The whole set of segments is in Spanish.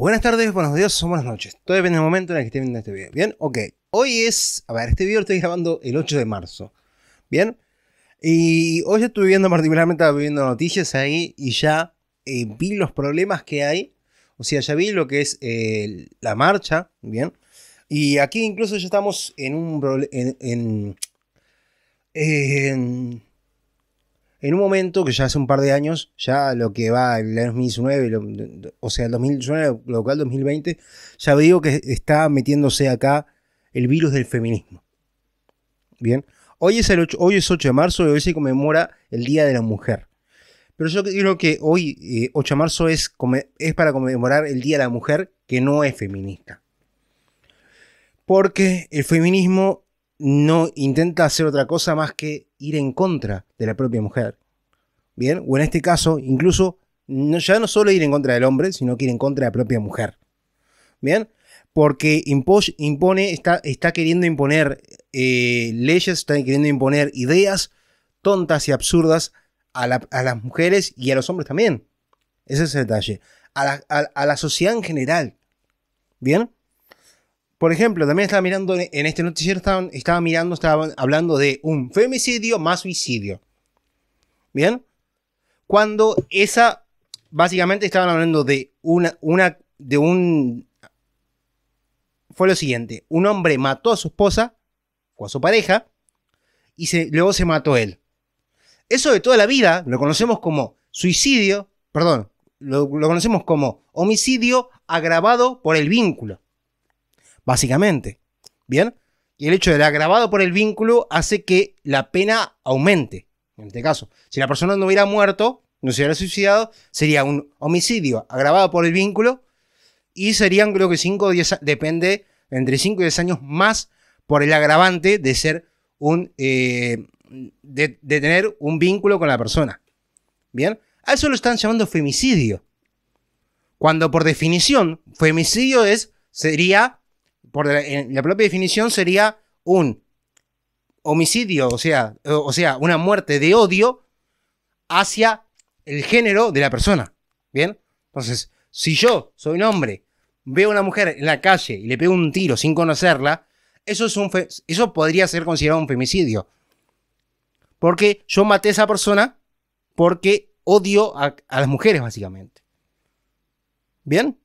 Buenas tardes, buenos días o buenas noches. Todo depende del momento en el que estén viendo este video. Bien, ok. Hoy es. A ver, este video lo estoy grabando el 8 de marzo. Bien. Y hoy estuve viendo, particularmente, viendo noticias ahí y ya eh, vi los problemas que hay. O sea, ya vi lo que es eh, la marcha. Bien. Y aquí incluso ya estamos en un. En, en, en en un momento que ya hace un par de años, ya lo que va el año 2019, o sea, el 2019, lo cual 2020, ya veo que está metiéndose acá el virus del feminismo. Bien, hoy es, el 8, hoy es 8 de marzo y hoy se conmemora el Día de la Mujer. Pero yo creo que hoy, 8 eh, de marzo, es, es para conmemorar el Día de la Mujer que no es feminista. Porque el feminismo no intenta hacer otra cosa más que ir en contra de la propia mujer. ¿Bien? O en este caso, incluso, ya no solo ir en contra del hombre, sino que ir en contra de la propia mujer. ¿Bien? Porque impone, está, está queriendo imponer eh, leyes, está queriendo imponer ideas tontas y absurdas a, las mujeres y a los hombres también. Ese es el detalle. a la sociedad en general. ¿Bien? Por ejemplo, también estaba mirando en este noticiero, estaba mirando, estaban hablando de un femicidio más suicidio. ¿Bien? Cuando esa, básicamente estaban hablando de una, una, de un... Fue lo siguiente, un hombre mató a su esposa o a su pareja y luego se mató él. Eso de toda la vida lo conocemos como suicidio, perdón, lo conocemos como homicidio agravado por el vínculo básicamente. ¿Bien? Y el hecho del agravado por el vínculo hace que la pena aumente, en este caso. Si la persona no hubiera muerto, no se hubiera suicidado, sería un homicidio agravado por el vínculo y serían creo que 5 o 10, depende, entre 5 y 10 años más por el agravante de ser un, eh, de, de tener un vínculo con la persona. ¿Bien? A eso lo están llamando femicidio. Cuando por definición, femicidio es, sería por la, propia definición, sería un homicidio, o sea, o sea, una muerte de odio hacia el género de la persona. ¿Bien? Entonces, si yo soy un hombre, veo a una mujer en la calle y le pego un tiro sin conocerla, eso, es un eso podría ser considerado un femicidio. Porque yo maté a esa persona porque odio a, a las mujeres, básicamente. ¿Bien?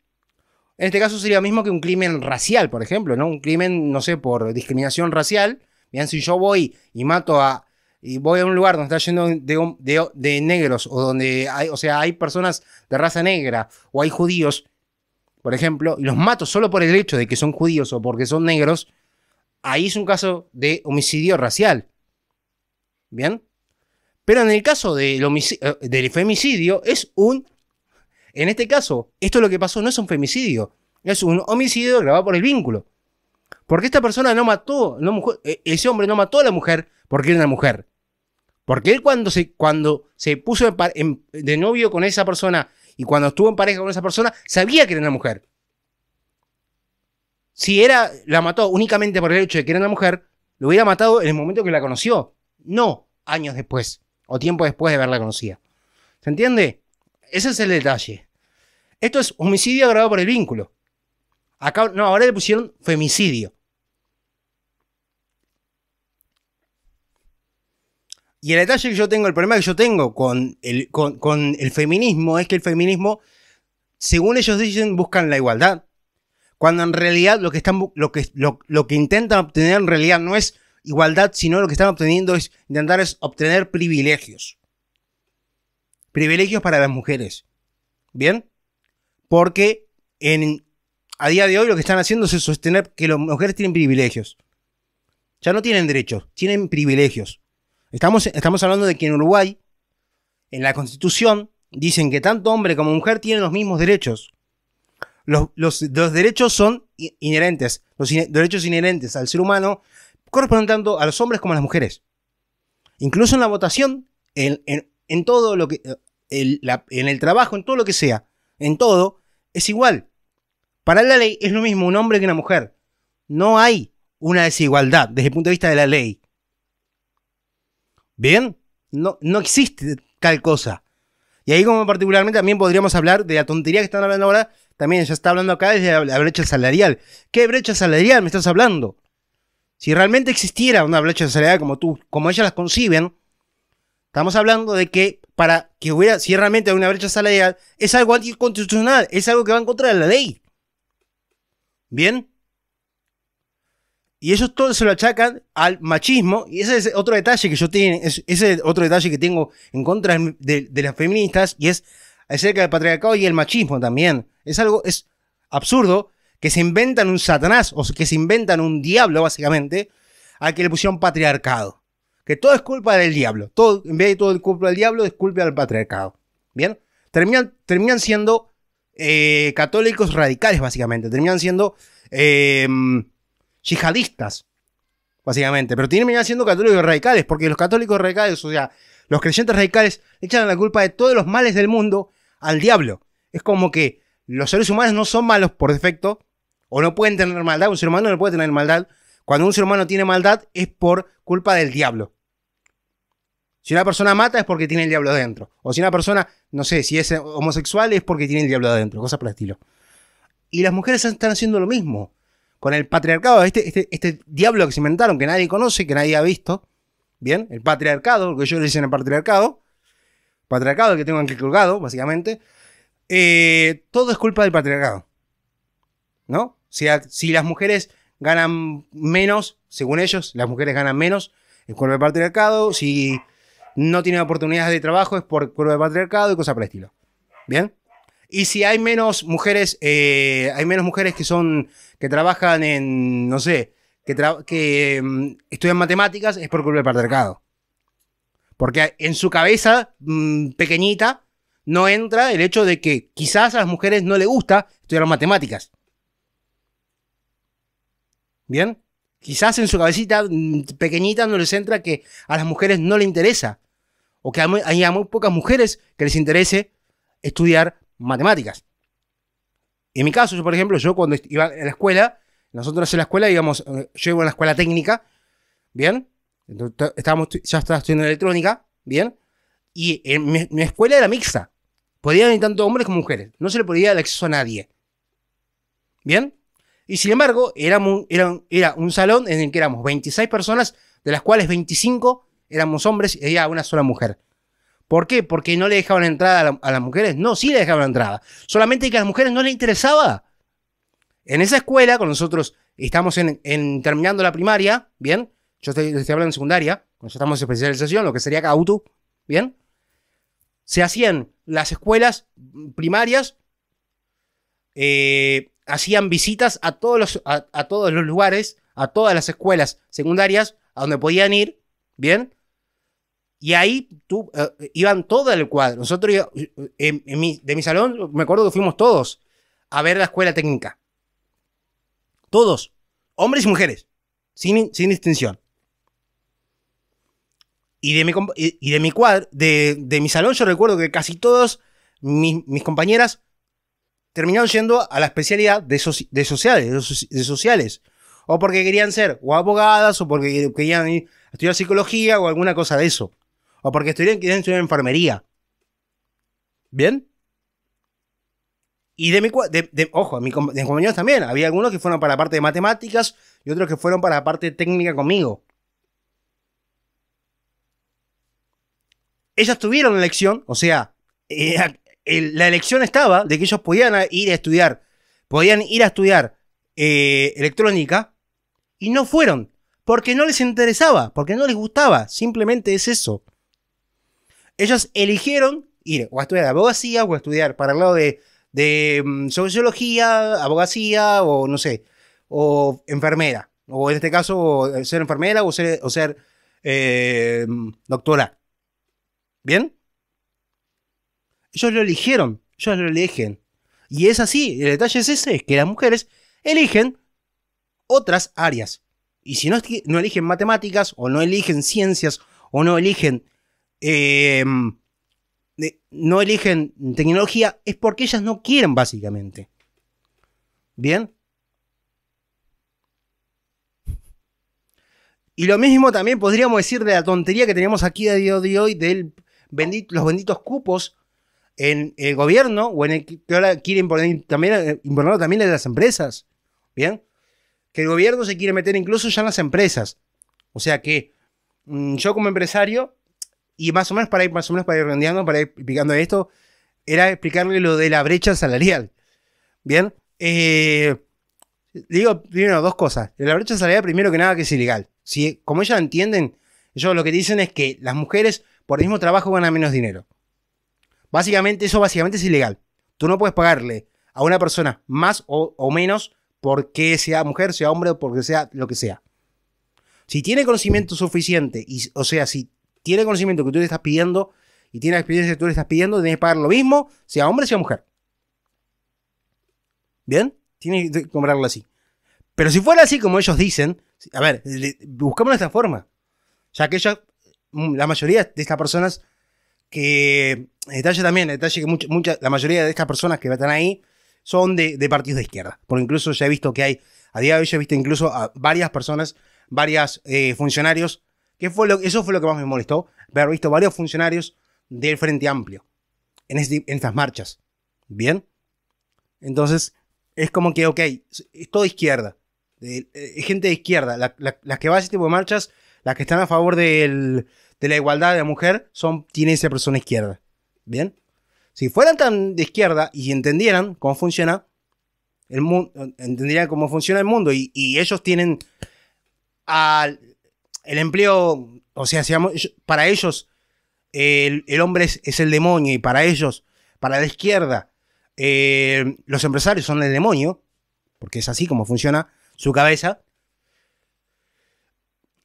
En este caso sería lo mismo que un crimen racial, por ejemplo, ¿no? Un crimen, no sé, por discriminación racial. Bien, si yo voy y mato a. y voy a un lugar donde está yendo de, negros, o donde hay, o sea, hay personas de raza negra, o hay judíos, por ejemplo, y los mato solo por el hecho de que son judíos o porque son negros, ahí es un caso de homicidio racial. ¿Bien? Pero en el caso del, eh, del femicidio es un en este caso, esto lo que pasó no es un femicidio, es un homicidio grabado por el vínculo. Porque esta persona no mató, e, ese hombre no mató a la mujer porque era una mujer. Porque él cuando se, puso de novio con esa persona y cuando estuvo en pareja con esa persona, sabía que era una mujer. Si era, la mató únicamente por el hecho de que era una mujer, lo hubiera matado en el momento que la conoció. No años después o tiempo después de haberla conocido. ¿Se entiende? Ese es el detalle. Esto es homicidio agravado por el vínculo. Acá, no, ahora le pusieron femicidio. Y el detalle que yo tengo, el problema que yo tengo con el, con, el feminismo es que el feminismo, según ellos dicen, buscan la igualdad. Cuando en realidad lo que, están, lo que, lo, que intentan obtener en realidad no es igualdad, sino lo que están obteniendo es intentar es obtener privilegios privilegios para las mujeres. ¿Bien? Porque en, a día de hoy lo que están haciendo es sostener que las mujeres tienen privilegios. Ya no tienen derechos, tienen privilegios. Estamos, estamos hablando de que en Uruguay, en la Constitución, dicen que tanto hombre como mujer tienen los mismos derechos. Los, los, derechos son inherentes, los derechos inherentes al ser humano corresponden tanto a los hombres como a las mujeres. Incluso en la votación, en todo lo que, en el trabajo, en todo lo que sea, en todo, es igual. Para la ley es lo mismo un hombre que una mujer. No hay una desigualdad desde el punto de vista de la ley. ¿Bien? No, no existe tal cosa. Y ahí como particularmente también podríamos hablar de la tontería que están hablando ahora, también ya está hablando acá desde la brecha salarial. ¿Qué brecha salarial me estás hablando? Si realmente existiera una brecha salarial como tú, como ellas las conciben, Estamos hablando de que para que hubiera, si realmente una brecha salarial, es algo anticonstitucional, es algo que va en contra de la ley. ¿Bien? Y ellos todo se lo achacan al machismo, y ese es otro detalle que yo tengo, ese otro detalle que tengo en contra de, las feministas, y es acerca del patriarcado y el machismo también. Es algo, es absurdo que se inventan un satanás, o que se inventan un diablo, básicamente, a que le pusieron patriarcado que todo es culpa del diablo. Todo, en vez de todo el culpa del diablo, es culpa del patriarcado. ¿Bien? Terminan, terminan siendo eh, católicos radicales, básicamente. Terminan siendo eh, yihadistas, básicamente. Pero terminan siendo católicos radicales, porque los católicos radicales, o sea, los creyentes radicales, echan la culpa de todos los males del mundo al diablo. Es como que los seres humanos no son malos por defecto, o no pueden tener maldad, un ser humano no puede tener maldad, cuando un ser humano tiene maldad es por culpa del diablo. Si una persona mata es porque tiene el diablo adentro. O si una persona, no sé, si es homosexual es porque tiene el diablo adentro, cosas por el estilo. Y las mujeres están haciendo lo mismo. Con el patriarcado, este, este, este, diablo que se inventaron, que nadie conoce, que nadie ha visto. Bien, el patriarcado, lo que yo le dicen el patriarcado. Patriarcado que tengo aquí colgado, básicamente. Eh, todo es culpa del patriarcado. ¿No? O sea, si las mujeres ganan menos, según ellos, las mujeres ganan menos en cuerpo de patriarcado, si no tienen oportunidades de trabajo es por cuerpo de patriarcado y cosas por el estilo. ¿Bien? Y si hay menos mujeres, eh, hay menos mujeres que son, que trabajan en, no sé, que, que mm, estudian matemáticas, es por culpa de patriarcado. Porque en su cabeza mm, pequeñita no entra el hecho de que quizás a las mujeres no les gusta estudiar matemáticas. ¿Bien? Quizás en su cabecita mm, pequeñita no les entra que a las mujeres no le interesa. O que hay muy pocas mujeres que les interese estudiar matemáticas. En mi caso, yo, por ejemplo, yo cuando iba a la escuela, nosotros en la escuela, digamos, eh, yo iba a la escuela técnica, ¿bien? ya estaba estudiando electrónica, ¿bien? Y en mi, escuela era mixta. Podían ir tanto hombres como mujeres. No se le podía dar acceso a nadie. ¿Bien? Y sin embargo, era, era, un salón en el que éramos 26 personas, de las cuales 25 éramos hombres y había una sola mujer. ¿Por qué? Porque no le dejaban entrada a, las mujeres. No, sí le dejaban entrada. Solamente que a las mujeres no les interesaba. En esa escuela, con nosotros estamos en, terminando la primaria, ¿bien? Yo estoy, hablando en secundaria, nosotros estamos en especialización, lo que sería Cautu, ¿bien? Se hacían las escuelas primarias eh, hacían visitas a todos los, a, todos los lugares, a todas las escuelas secundarias a donde podían ir, ¿bien? Y ahí eh, iban todo el cuadro. Nosotros, eh, de mi salón, me acuerdo que fuimos todos a ver la escuela técnica. Todos, hombres y mujeres, sin, distinción. Y de mi, de mi cuadro, de, mi salón, yo recuerdo que casi todos mis, mis compañeras terminaron yendo a la especialidad de, sociales, de, sociales. O porque querían ser o abogadas, o porque querían estudiar psicología, o alguna cosa de eso. O porque querían estudiar enfermería. ¿Bien? Y de mi, de, de, ojo, mis compañeros también. Había algunos que fueron para la parte de matemáticas y otros que fueron para la parte técnica conmigo. Ellas tuvieron la elección, o sea, eh, la elección estaba de que ellos podían ir a estudiar, podían ir a estudiar eh, electrónica y no fueron, porque no les interesaba, porque no les gustaba, simplemente es eso. Ellos eligieron ir o a estudiar abogacía o a estudiar para el lado de, mm, sociología, abogacía o no sé, o enfermera, o en este caso ser enfermera o ser, o ser eh, doctora. ¿Bien? Ellos lo eligieron, ellos lo eligen. Y es así, el detalle es ese, es que las mujeres eligen otras áreas. Y si no, no eligen matemáticas, o no eligen ciencias, o no eligen... Em, eh, no eligen tecnología, es porque ellas no quieren básicamente. ¿Bien? Y lo mismo también podríamos decir de la tontería que tenemos aquí a día de hoy de los benditos cupos en el gobierno o en el que ahora quiere imponer también, eh, imponerlo también las empresas. ¿Bien? Que el gobierno se quiere meter incluso ya en las empresas. O sea que mm, yo como empresario, y más o menos para ir, más o menos para ir para ir explicando esto, era explicarle lo de la brecha salarial. ¿Bien? Eh, digo primero dos cosas. La brecha salarial, primero que nada, que es ilegal. Si, como ellos entienden, ellos lo que dicen es que las mujeres por el mismo trabajo ganan menos dinero. Básicamente, eso básicamente es ilegal. Tú no puedes pagarle a una persona más o, menos porque sea mujer, sea hombre porque sea lo que sea. Si tiene conocimiento suficiente, y, o sea, si tiene conocimiento que tú le estás pidiendo y tiene la experiencia que tú le estás pidiendo, tienes que pagar lo mismo, sea hombre, sea mujer. ¿Bien? Tienes que comprarlo así. Pero si fuera así como ellos dicen, a ver, buscamos esta forma. Ya que ellos, mm, la mayoría de estas personas que detalle también, detalle que la mayoría de estas personas que están ahí son de, partidos de izquierda. Porque incluso ya he visto que hay, a día de hoy, yo he visto incluso a varias personas, varios eh, funcionarios, que fue eso fue lo que más me molestó, haber visto varios funcionarios del Frente Amplio en, estas marchas. ¿Bien? Entonces, es como que, ok, es todo izquierda. Eh, eh, es gente de izquierda. las que van a ese tipo de marchas, las que están a favor de la igualdad de la mujer, son, tienen esa persona izquierda. ¿Bien? Si fueran tan de izquierda y entendieran cómo funciona el mundo, entenderían cómo funciona el mundo y, ellos tienen el empleo, o sea, para ellos el, hombre es, el demonio y para ellos, para la izquierda, eh, los empresarios son el demonio, porque es así como funciona su cabeza.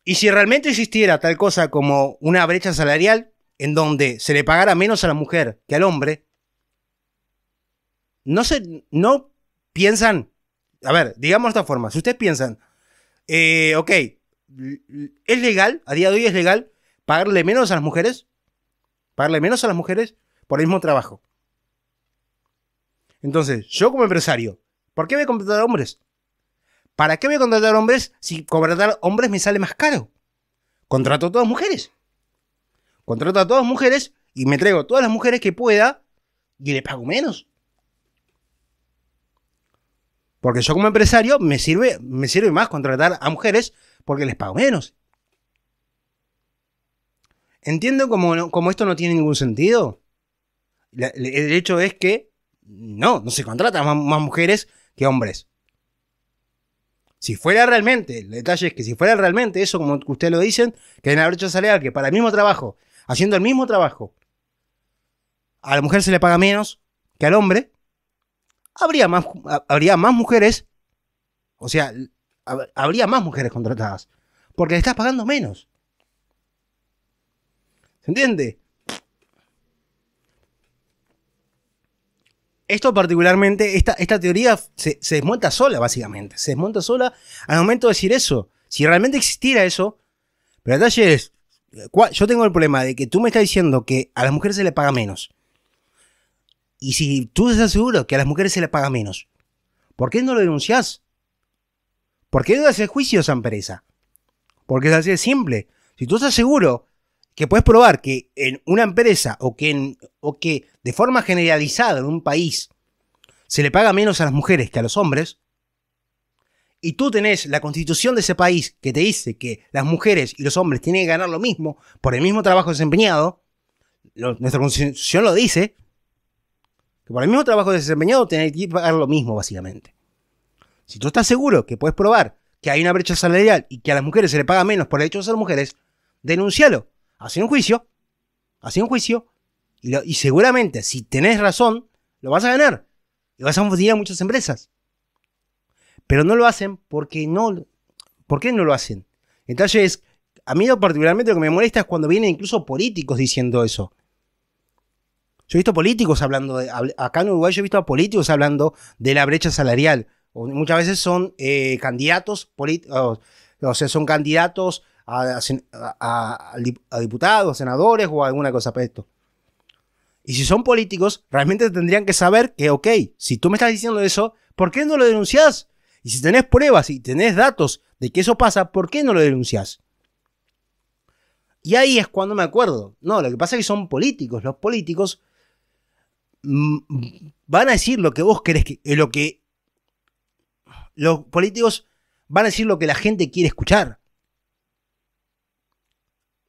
Y si realmente existiera tal cosa como una brecha salarial, en donde se le pagara menos a la mujer que al hombre, no, se, no piensan, a ver, digamos de esta forma, si ustedes piensan, eh, ok, es legal, a día de hoy es legal pagarle menos a las mujeres, pagarle menos a las mujeres por el mismo trabajo. Entonces, yo como empresario, ¿por qué voy a contratar a hombres? ¿Para qué voy a contratar a hombres si contratar hombres me sale más caro? Contrato a todas mujeres. Contrato a todas mujeres y me traigo todas las mujeres que pueda y les pago menos. Porque yo como empresario me sirve, me sirve más contratar a mujeres porque les pago menos. Entiendo como, como esto no tiene ningún sentido. el hecho es que no, no se contratan más, más mujeres que hombres. Si fuera realmente, el detalle es que si fuera realmente eso, como ustedes lo dicen, que en la brecha salarial, que para el mismo trabajo haciendo el mismo trabajo, a la mujer se le paga menos que al hombre, habría más, habría más mujeres, o sea, habría más mujeres contratadas, porque le estás pagando menos. ¿Se entiende? Esto particularmente, esta, esta teoría se, se, desmonta sola, básicamente. Se desmonta sola al momento de decir eso. Si realmente existiera eso, pero el detalle es, yo tengo el problema de que tú me estás diciendo que a las mujeres se les paga menos. Y si tú estás seguro que a las mujeres se les paga menos, ¿por qué no lo denuncias? ¿Por qué no haces juicio a empresa? Porque es así de simple. Si tú estás seguro que puedes probar que en una empresa o que, o que de forma generalizada en un país se le paga menos a las mujeres que a los hombres, y tú tenés la constitución de ese país que te dice que las mujeres y los hombres tienen que ganar lo mismo por el mismo trabajo desempeñado, nuestra constitución lo dice, que por el mismo trabajo desempeñado tenés que pagar lo mismo básicamente. Si tú estás seguro que puedes probar que hay una brecha salarial y que a las mujeres se le paga menos por el hecho de ser mujeres, denuncialo, haz un juicio, Hacé un juicio y, seguramente si tenés razón, lo vas a ganar y vas a fundir a muchas empresas. Pero no lo hacen porque no. ¿Por no lo hacen? Entonces, a mí particularmente lo que me molesta es cuando vienen incluso políticos diciendo eso. Yo he visto políticos hablando, de, acá en Uruguay yo he visto a políticos hablando de la brecha salarial. Muchas veces son eh, candidatos, o sea, son candidatos a, diputados, senadores o alguna cosa para esto. Y si son políticos, realmente tendrían que saber que, ok, si tú me estás diciendo eso, ¿por qué no lo denuncias? Y si tenés pruebas y tenés datos de que eso pasa, ¿por qué no lo denunciás? Y ahí es cuando me acuerdo. No, lo que pasa es que son políticos. Los políticos mm, van a decir lo que vos querés que. Eh, lo que. Los políticos van a decir lo que la gente quiere escuchar.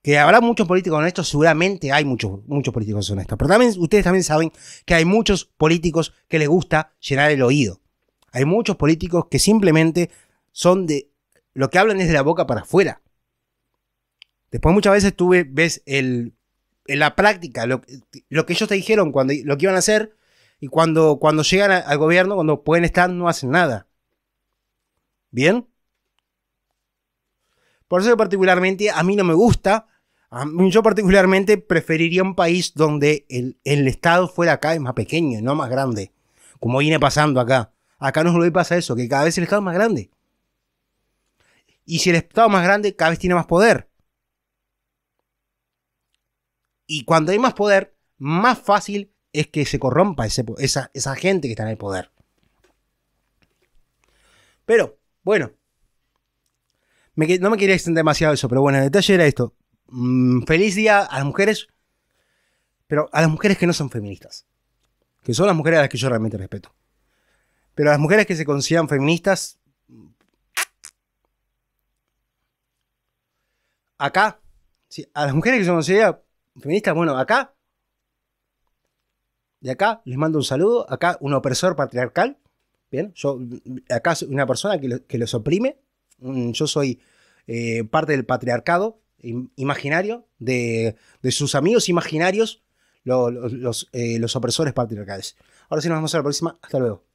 Que habrá muchos políticos honestos, seguramente hay muchos, muchos políticos honestos. Pero también ustedes también saben que hay muchos políticos que les gusta llenar el oído. Hay muchos políticos que simplemente son de. Lo que hablan es de la boca para afuera. Después muchas veces tú ves en la práctica lo, que ellos te dijeron, cuando, lo que iban a hacer, y cuando, cuando llegan al gobierno, cuando pueden estar, no hacen nada. ¿Bien? Por eso particularmente a mí no me gusta, yo particularmente preferiría un país donde el, Estado fuera acá es más pequeño, no más grande, como viene pasando acá. Acá no que pasa eso, que cada vez el Estado es más grande. Y si el Estado es más grande, cada vez tiene más poder. Y cuando hay más poder, más fácil es que se corrompa esa, gente que está en el poder. Pero, bueno, no me quería extender demasiado eso, pero bueno, el detalle era esto. Mm, feliz día a las mujeres, pero a las mujeres que no son feministas, que son las mujeres a las que yo realmente respeto. Pero las mujeres que se consideran feministas, acá, a las mujeres que se consideran feministas, bueno, acá, de acá les mando un saludo, acá un opresor patriarcal, bien, yo acá soy una persona que, los oprime, yo soy eh, parte del patriarcado imaginario, de, sus amigos imaginarios, eh, los, opresores patriarcales. Ahora sí, nos vemos a la próxima, hasta luego.